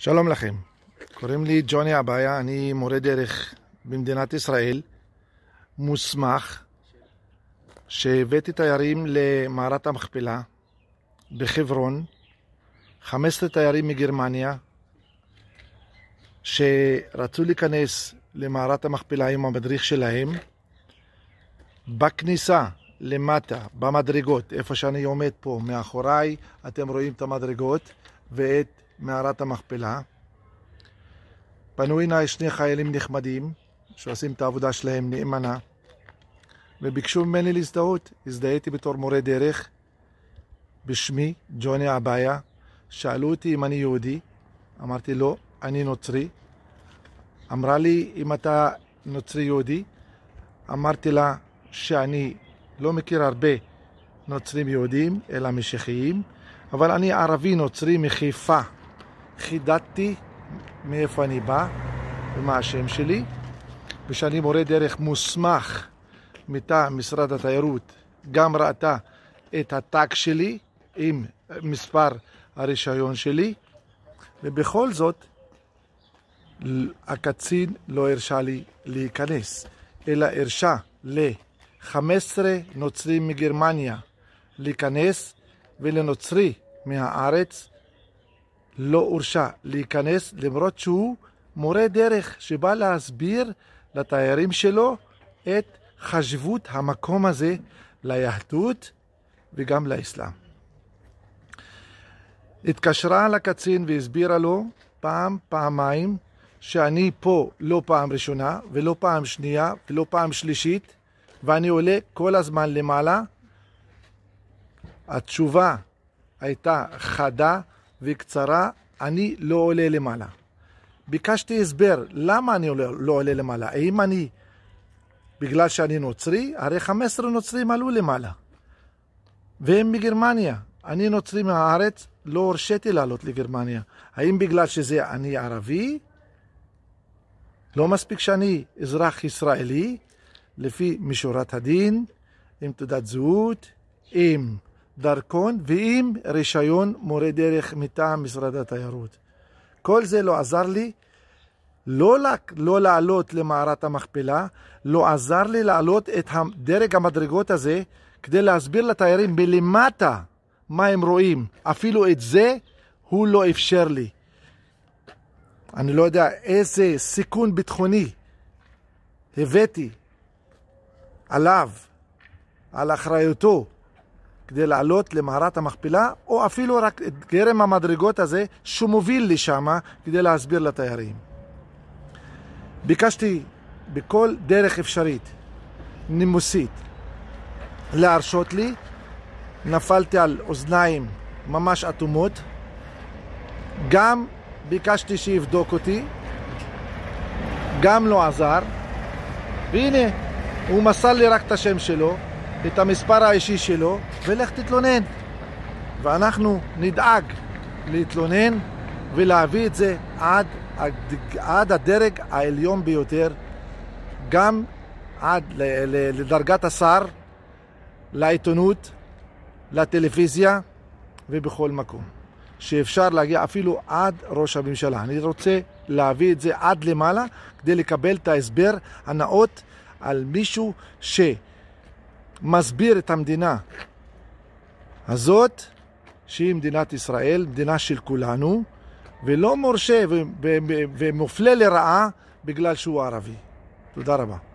שלום לכם, קוראים לי ג'וני אבאיה, אני מורה דרך במדינת ישראל, מוסמך, שהבאתי תיירים למערת המכפלה בחברון, 15 תיירים מגרמניה, שרצו להיכנס למערת המכפלה עם המדריך שלהם. בכניסה למטה, במדרגות, איפה שאני עומד פה, מאחוריי, אתם רואים את המדרגות ואת מערת המכפלה. פנו הנה שני חיילים נחמדים, שעושים את העבודה שלהם נאמנה, וביקשו ממני להזדהות. הזדהיתי בתור מורה דרך, בשמי, ג'וני אבאיה. שאלו אותי אם אני יהודי, אמרתי לא, אני נוצרי. אמרה לי, אם אתה נוצרי יהודי, אמרתי לה שאני לא מכיר הרבה נוצרים יהודים, אלא משיחיים, אבל אני ערבי נוצרי מחיפה. חידדתי מאיפה אני בא ומה השם שלי, ושאני מורה דרך מוסמך מטעם משרד התיירות, גם ראתה את הטאג שלי עם מספר הרישיון שלי, ובכל זאת הקצין לא הרשה לי להיכנס, אלא הרשה ל-15 נוצרים מגרמניה להיכנס ולנוצרי מהארץ לא הורשע להיכנס, למרות שהוא מורה דרך שבא להסביר לתיירים שלו את חשיבות המקום הזה ליהדות וגם לאסלאם. התקשרה לקצין והסבירה לו פעם, פעמיים, שאני פה לא פעם ראשונה, ולא פעם שנייה, ולא פעם שלישית, ואני עולה כל הזמן למעלה. התשובה הייתה חדה, וקצרה, אני לא עולה למעלה. ביקשתי הסבר, למה אני לא, לא עולה למעלה? האם אני, בגלל שאני נוצרי? הרי 15 נוצרים עלו למעלה. והם מגרמניה. אני נוצרי מהארץ, לא הורשיתי לעלות לגרמניה. האם בגלל שזה אני ערבי? לא מספיק שאני אזרח ישראלי, לפי משורת הדין, עם תעודת זהות, עם דרכון ועם רישיון מורה דרך מטעם משרד התיירות. כל זה לא עזר לי לא, לא לעלות למערת המכפלה, לא עזר לי לעלות את דרג המדרגות הזה כדי להסביר לתיירים מלמטה מה הם רואים. אפילו את זה הוא לא אפשר לי. אני לא יודע איזה סיכון ביטחוני הבאתי עליו, על אחריותו. כדי לעלות למערת המכפלה, או אפילו רק את גרם המדרגות הזה שמוביל לשם כדי להסביר לתיירים. ביקשתי בכל דרך אפשרית, נימוסית, להרשות לי. נפלתי על אוזניים ממש אטומות. גם ביקשתי שיבדוק אותי, גם לא עזר. והנה, הוא מסר לי רק את השם שלו, את המספר האישי שלו, ולך תתלונן. ואנחנו נדאג להתלונן ולהביא את זה עד, עד הדרג העליון ביותר, גם עד לדרגת השר, לעיתונות, לטלוויזיה ובכל מקום. שאפשר להגיע אפילו עד ראש הממשלה. אני רוצה להביא את זה עד למעלה כדי לקבל את ההסבר הנאות על מישהו ש... מסביר את המדינה הזאת, שהיא מדינת ישראל, מדינה של כולנו, ולא מורשה ומופלה לרעה בגלל שהוא ערבי. תודה רבה.